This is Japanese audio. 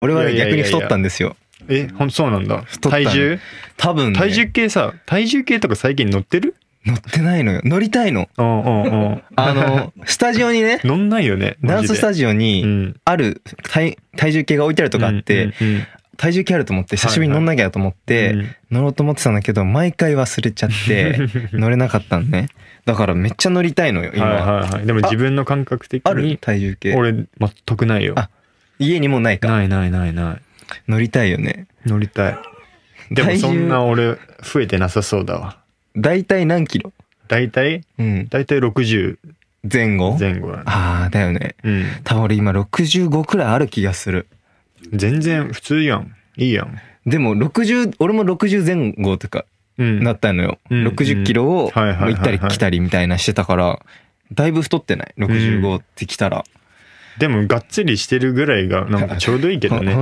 俺はね逆に太ったんですよえほんそうなんだ太った体重多分、ね、体重計さ体重計とか最近乗ってる乗ってないのよ乗りたいのうんうんう あのスタジオにね乗んないよねダンススタジオにある体体重計が置いてあるとかあって、うんうんうん体重計あると思って久しぶりに乗んなきゃと思って、乗ろうと思ってたんだけど毎回忘れちゃって乗れなかったんねだからめっちゃ乗りたいのよ今、はいはいはいでも自分の感覚的あるに体重計俺全くないよあ家にもないか。ないないないない。乗りたいよね。乗りたい。でもそんな俺、増えてなさそうだわ。大体何キロ大体うん。大体60。前後前後だね。ああ、だよね。うん。多分俺今65くらいある気がする。全然普通やん。いいやん。でも60、俺も60前後とか、なったのよ。うん、60キロを行ったり来たりみたいなしてたから、だいぶ太ってない ?65 ってきたら。でもがっつりしてるぐらいがなんかちょうどいいけどね。